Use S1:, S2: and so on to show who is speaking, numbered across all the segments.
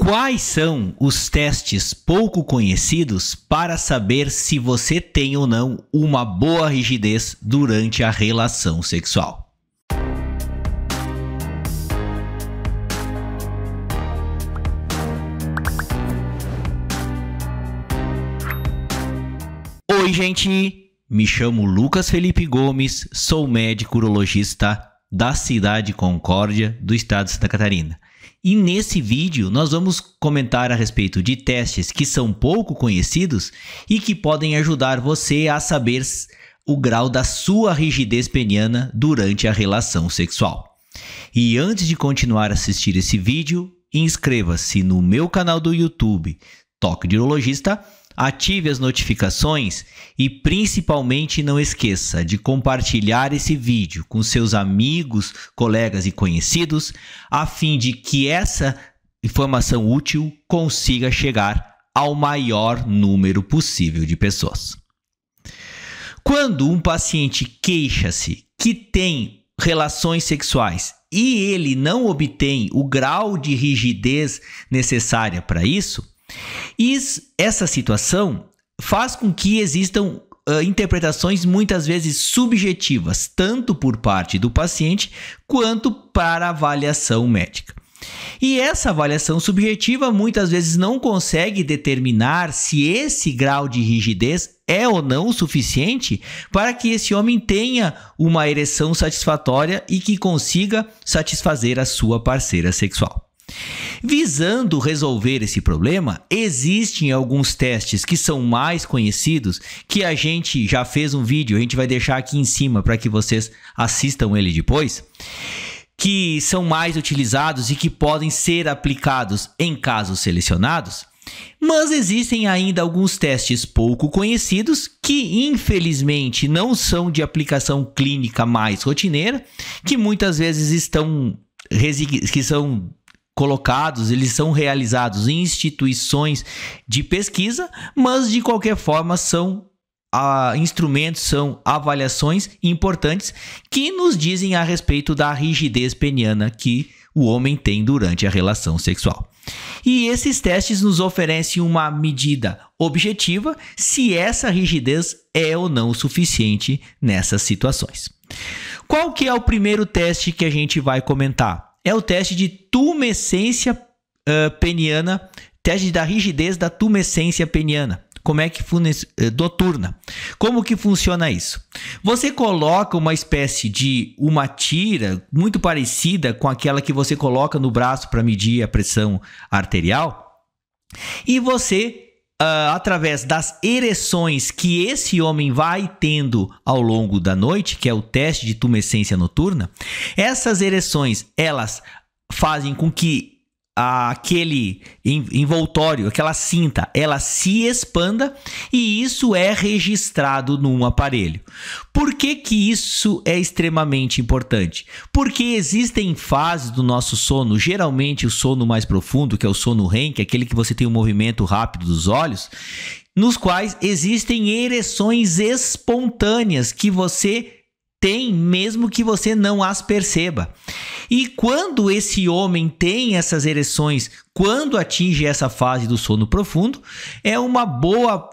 S1: Quais são os testes pouco conhecidos para saber se você tem ou não uma boa rigidez durante a relação sexual? Oi, gente! Me chamo Lucas Felipe Gomes, sou médico urologista da cidade Concórdia, do estado de Santa Catarina. E nesse vídeo nós vamos comentar a respeito de testes que são pouco conhecidos e que podem ajudar você a saber o grau da sua rigidez peniana durante a relação sexual. E antes de continuar a assistir esse vídeo, inscreva-se no meu canal do YouTube Toque de Urologista ative as notificações e principalmente não esqueça de compartilhar esse vídeo com seus amigos, colegas e conhecidos, a fim de que essa informação útil consiga chegar ao maior número possível de pessoas. Quando um paciente queixa-se que tem relações sexuais e ele não obtém o grau de rigidez necessária para isso, e essa situação faz com que existam uh, interpretações muitas vezes subjetivas, tanto por parte do paciente quanto para a avaliação médica. E essa avaliação subjetiva muitas vezes não consegue determinar se esse grau de rigidez é ou não o suficiente para que esse homem tenha uma ereção satisfatória e que consiga satisfazer a sua parceira sexual. Visando resolver esse problema, existem alguns testes que são mais conhecidos que a gente já fez um vídeo, a gente vai deixar aqui em cima para que vocês assistam ele depois, que são mais utilizados e que podem ser aplicados em casos selecionados. Mas existem ainda alguns testes pouco conhecidos que, infelizmente, não são de aplicação clínica mais rotineira, que muitas vezes estão que são colocados, eles são realizados em instituições de pesquisa, mas de qualquer forma são ah, instrumentos, são avaliações importantes que nos dizem a respeito da rigidez peniana que o homem tem durante a relação sexual. E esses testes nos oferecem uma medida objetiva se essa rigidez é ou não suficiente nessas situações. Qual que é o primeiro teste que a gente vai comentar? é o teste de tumescência uh, peniana, teste da rigidez da tumescência peniana. Como é que eh, noturna? Como que funciona isso? Você coloca uma espécie de uma tira muito parecida com aquela que você coloca no braço para medir a pressão arterial e você Uh, através das ereções que esse homem vai tendo ao longo da noite, que é o teste de tumescência noturna, essas ereções elas fazem com que aquele envoltório, aquela cinta, ela se expanda e isso é registrado num aparelho. Por que, que isso é extremamente importante? Porque existem fases do nosso sono, geralmente o sono mais profundo, que é o sono REM, que é aquele que você tem um movimento rápido dos olhos, nos quais existem ereções espontâneas que você tem, mesmo que você não as perceba. E quando esse homem tem essas ereções, quando atinge essa fase do sono profundo, é uma boa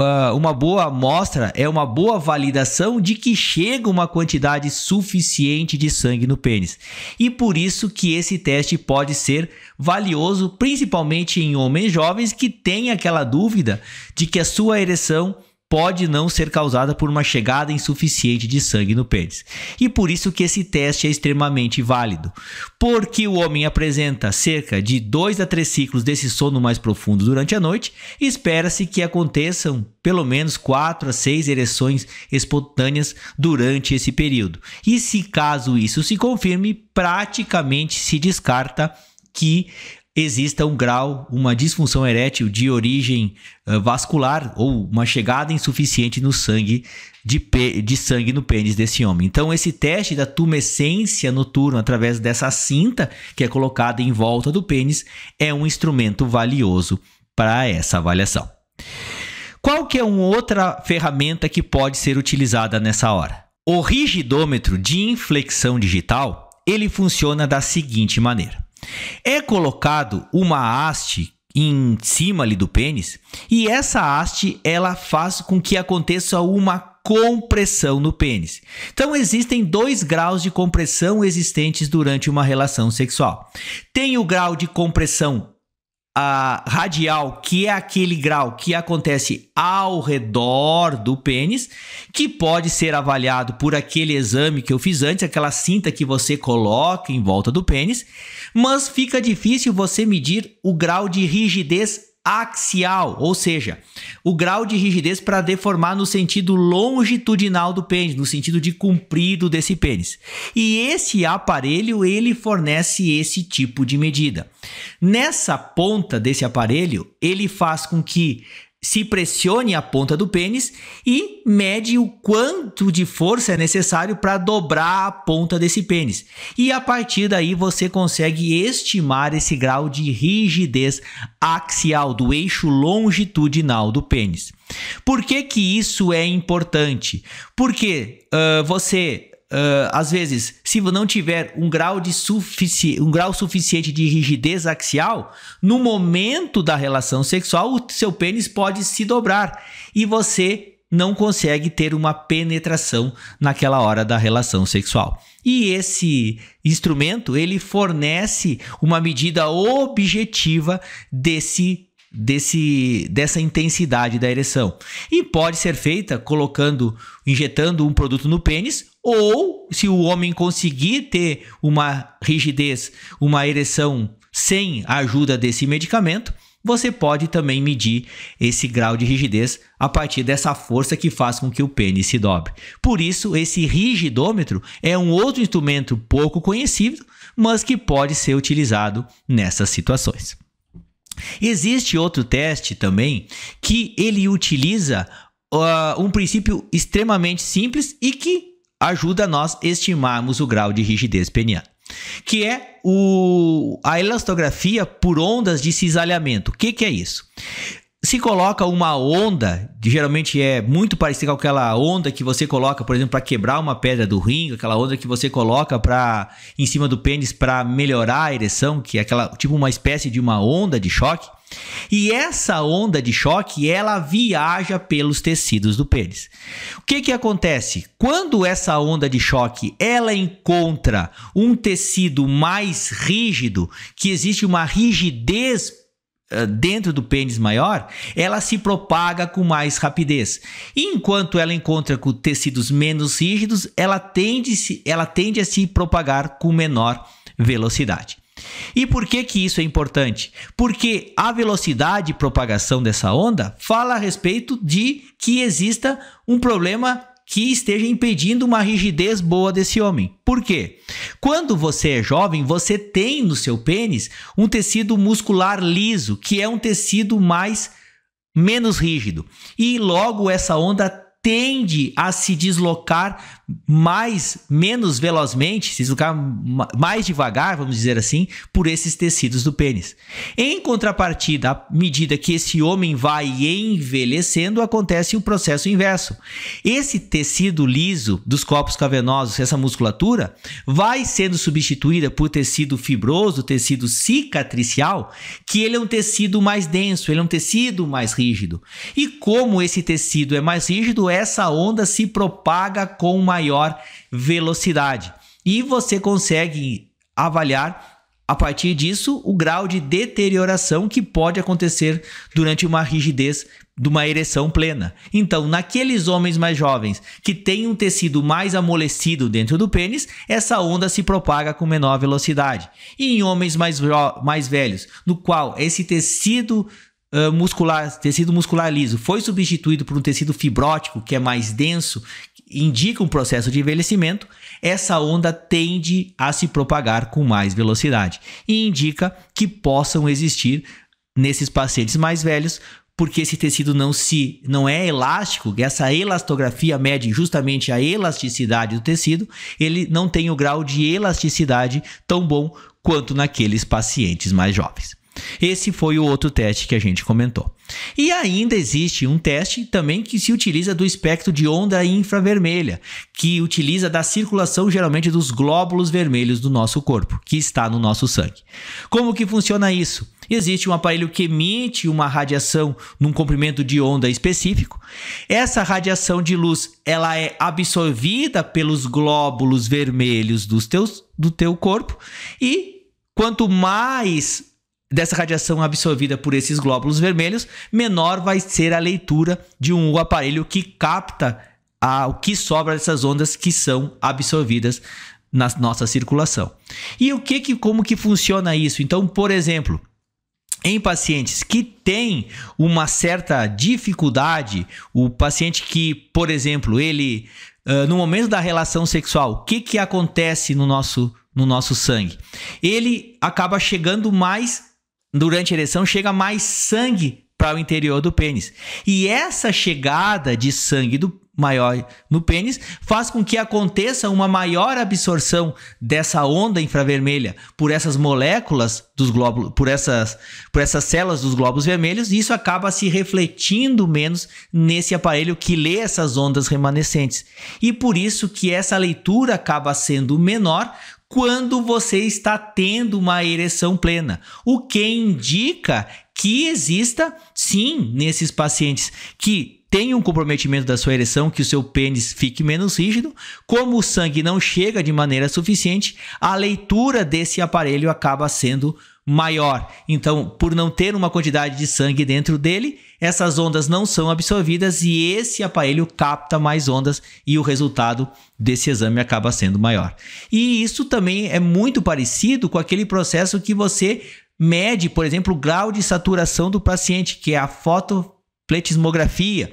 S1: ah, uma boa amostra, é uma boa validação de que chega uma quantidade suficiente de sangue no pênis. E por isso que esse teste pode ser valioso, principalmente em homens jovens que têm aquela dúvida de que a sua ereção pode não ser causada por uma chegada insuficiente de sangue no pênis. E por isso que esse teste é extremamente válido. Porque o homem apresenta cerca de 2 a 3 ciclos desse sono mais profundo durante a noite, espera-se que aconteçam pelo menos 4 a 6 ereções espontâneas durante esse período. E se caso isso se confirme, praticamente se descarta que exista um grau, uma disfunção erétil de origem eh, vascular ou uma chegada insuficiente no sangue de, de, sangue no pênis desse homem. Então esse teste da tumescência noturna através dessa cinta que é colocada em volta do pênis é um instrumento valioso para essa avaliação. Qual que é uma outra ferramenta que pode ser utilizada nessa hora? O rigidômetro de inflexão digital, ele funciona da seguinte maneira. É colocado uma haste em cima ali do pênis e essa haste ela faz com que aconteça uma compressão no pênis. Então existem dois graus de compressão existentes durante uma relação sexual. Tem o grau de compressão a radial, que é aquele grau que acontece ao redor do pênis, que pode ser avaliado por aquele exame que eu fiz antes, aquela cinta que você coloca em volta do pênis, mas fica difícil você medir o grau de rigidez axial, ou seja, o grau de rigidez para deformar no sentido longitudinal do pênis, no sentido de comprido desse pênis. E esse aparelho, ele fornece esse tipo de medida. Nessa ponta desse aparelho, ele faz com que se pressione a ponta do pênis e mede o quanto de força é necessário para dobrar a ponta desse pênis. E a partir daí você consegue estimar esse grau de rigidez axial do eixo longitudinal do pênis. Por que, que isso é importante? Porque uh, você uh, às vezes, se não tiver um grau, de sufici um grau suficiente de rigidez axial, no momento da relação sexual, o seu pênis pode se dobrar e você não consegue ter uma penetração naquela hora da relação sexual. E esse instrumento, ele fornece uma medida objetiva desse desse, dessa intensidade da ereção. E pode ser feita colocando, injetando um produto no pênis, ou se o homem conseguir ter uma rigidez, uma ereção sem a ajuda desse medicamento, você pode também medir esse grau de rigidez a partir dessa força que faz com que o pênis se dobre. Por isso, esse rigidômetro é um outro instrumento pouco conhecido, mas que pode ser utilizado nessas situações. Existe outro teste também que ele utiliza uh, um princípio extremamente simples e que ajuda nós estimarmos o grau de rigidez peniana, que é o, a elastografia por ondas de cisalhamento. O que, que é isso? se coloca uma onda, que geralmente é muito parecida com aquela onda que você coloca, por exemplo, para quebrar uma pedra do ringue, aquela onda que você coloca para em cima do pênis para melhorar a ereção, que é aquela tipo uma espécie de uma onda de choque. E essa onda de choque, ela viaja pelos tecidos do pênis. O que que acontece? Quando essa onda de choque, ela encontra um tecido mais rígido, que existe uma rigidez dentro do pênis maior, ela se propaga com mais rapidez. Enquanto ela encontra com tecidos menos rígidos, ela tende, ela tende a se propagar com menor velocidade. E por que que isso é importante? Porque a velocidade de propagação dessa onda fala a respeito de que exista um problema que esteja impedindo uma rigidez boa desse homem. Por quê? Quando você é jovem, você tem no seu pênis um tecido muscular liso, que é um tecido mais menos rígido. E logo essa onda tende a se deslocar mais, menos velozmente, se deslocar mais devagar, vamos dizer assim, por esses tecidos do pênis. Em contrapartida, à medida que esse homem vai envelhecendo, acontece o um processo inverso. Esse tecido liso dos corpos cavernosos, essa musculatura, vai sendo substituída por tecido fibroso, tecido cicatricial, que ele é um tecido mais denso, ele é um tecido mais rígido. E como esse tecido é mais rígido, é essa onda se propaga com maior velocidade. E você consegue avaliar a partir disso o grau de deterioração que pode acontecer durante uma rigidez de uma ereção plena. Então, naqueles homens mais jovens que têm um tecido mais amolecido dentro do pênis, essa onda se propaga com menor velocidade. E em homens mais, mais velhos, no qual esse tecido uh, muscular, tecido muscular liso foi substituído por um tecido fibrótico que é mais denso, indica um processo de envelhecimento, essa onda tende a se propagar com mais velocidade e indica que possam existir nesses pacientes mais velhos porque esse tecido não se não é elástico, essa elastografia mede justamente a elasticidade do tecido, ele não tem o grau de elasticidade tão bom quanto naqueles pacientes mais jovens. Esse foi o outro teste que a gente comentou. E ainda existe um teste também que se utiliza do espectro de onda infravermelha, que utiliza da circulação geralmente dos glóbulos vermelhos do nosso corpo, que está no nosso sangue. Como que funciona isso? Existe um aparelho que emite uma radiação num comprimento de onda específico. Essa radiação de luz, ela é absorvida pelos glóbulos vermelhos dos teus, do teu corpo e quanto mais dessa radiação absorvida por esses glóbulos vermelhos, menor vai ser a leitura de um aparelho que capta a, o que sobra dessas ondas que são absorvidas na nossa circulação. E o que, que como que funciona isso? Então, por exemplo, em pacientes que têm uma certa dificuldade, o paciente que, por exemplo, ele uh, no momento da relação sexual, o que, que acontece no nosso no nosso sangue? Ele acaba chegando mais durante a ereção chega mais sangue para o interior do pênis. E essa chegada de sangue do maior no pênis faz com que aconteça uma maior absorção dessa onda infravermelha por essas moléculas dos glóbulos, por essas, por essas células dos glóbulos vermelhos, e isso acaba se refletindo menos nesse aparelho que lê essas ondas remanescentes. E por isso que essa leitura acaba sendo menor quando você está tendo uma ereção plena, o que indica que exista, sim, nesses pacientes que tem um comprometimento da sua ereção, que o seu pênis fique menos rígido, como o sangue não chega de maneira suficiente, a leitura desse aparelho acaba sendo maior. Então, por não ter uma quantidade de sangue dentro dele, essas ondas não são absorvidas e esse aparelho capta mais ondas e o resultado desse exame acaba sendo maior. E isso também é muito parecido com aquele processo que você mede, por exemplo, o grau de saturação do paciente, que é a fotopletismografia,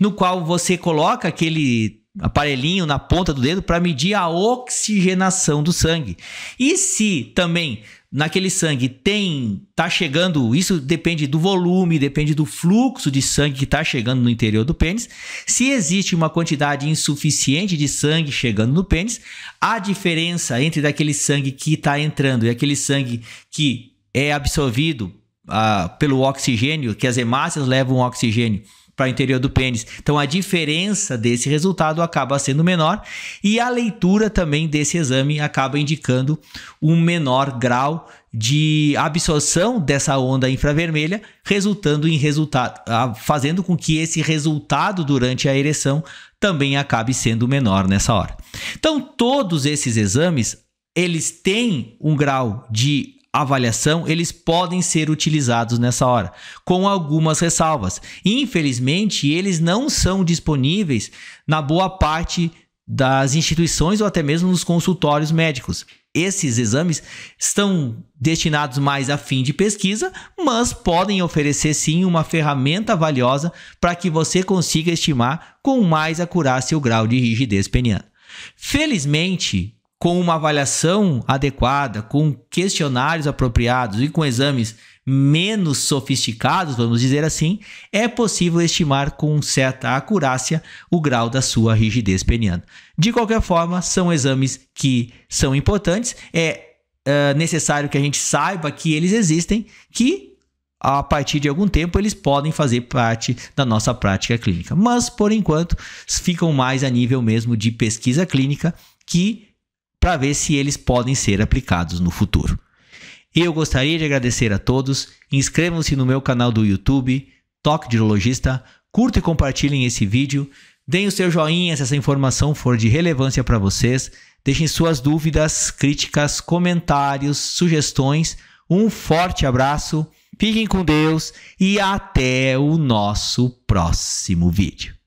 S1: no qual você coloca aquele aparelhinho na ponta do dedo para medir a oxigenação do sangue. E se também naquele sangue tem tá chegando, isso depende do volume, depende do fluxo de sangue que está chegando no interior do pênis. Se existe uma quantidade insuficiente de sangue chegando no pênis, a diferença entre daquele sangue que está entrando e aquele sangue que é absorvido ah, pelo oxigênio, que as hemácias levam oxigênio para o interior do pênis. Então a diferença desse resultado acaba sendo menor e a leitura também desse exame acaba indicando um menor grau de absorção dessa onda infravermelha, resultando em resultado, fazendo com que esse resultado durante a ereção também acabe sendo menor nessa hora. Então todos esses exames eles têm um grau de avaliação, eles podem ser utilizados nessa hora, com algumas ressalvas. Infelizmente, eles não são disponíveis na boa parte das instituições ou até mesmo nos consultórios médicos. Esses exames estão destinados mais a fim de pesquisa, mas podem oferecer sim uma ferramenta valiosa para que você consiga estimar com mais acurácia o grau de rigidez peniana. Felizmente, com uma avaliação adequada, com questionários apropriados e com exames menos sofisticados, vamos dizer assim, é possível estimar com certa acurácia o grau da sua rigidez peniana. De qualquer forma, são exames que são importantes, é uh, necessário que a gente saiba que eles existem, que a partir de algum tempo eles podem fazer parte da nossa prática clínica. Mas por enquanto ficam mais a nível mesmo de pesquisa clínica que para ver se eles podem ser aplicados no futuro. Eu gostaria de agradecer a todos. Inscrevam-se no meu canal do YouTube, Toque de Urologista. Curta e compartilhem esse vídeo. Deem o seu joinha se essa informação for de relevância para vocês. Deixem suas dúvidas, críticas, comentários, sugestões. Um forte abraço, fiquem com Deus e até o nosso próximo vídeo.